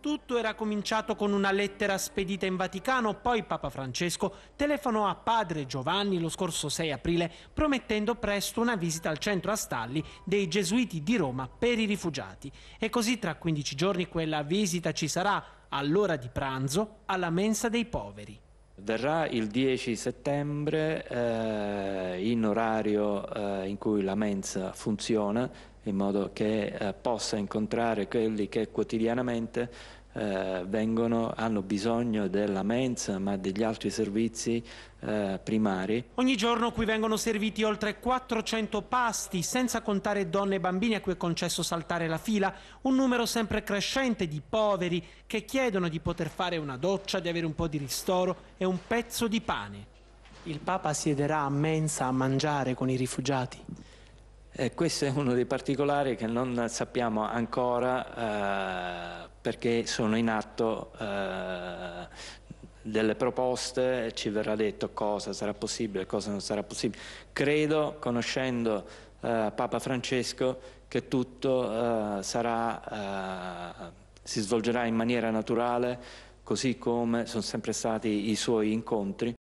Tutto era cominciato con una lettera spedita in Vaticano, poi Papa Francesco telefonò a padre Giovanni lo scorso 6 aprile promettendo presto una visita al centro a Stalli dei Gesuiti di Roma per i rifugiati. E così tra 15 giorni quella visita ci sarà all'ora di pranzo alla mensa dei poveri. Verrà il 10 settembre eh, in orario eh, in cui la mensa funziona in modo che eh, possa incontrare quelli che quotidianamente eh, vengono, hanno bisogno della mensa ma degli altri servizi eh, primari. Ogni giorno qui vengono serviti oltre 400 pasti, senza contare donne e bambini a cui è concesso saltare la fila, un numero sempre crescente di poveri che chiedono di poter fare una doccia, di avere un po' di ristoro e un pezzo di pane. Il Papa siederà a mensa a mangiare con i rifugiati. Eh, questo è uno dei particolari che non sappiamo ancora eh, perché sono in atto eh, delle proposte, ci verrà detto cosa sarà possibile, e cosa non sarà possibile. Credo, conoscendo eh, Papa Francesco, che tutto eh, sarà, eh, si svolgerà in maniera naturale, così come sono sempre stati i suoi incontri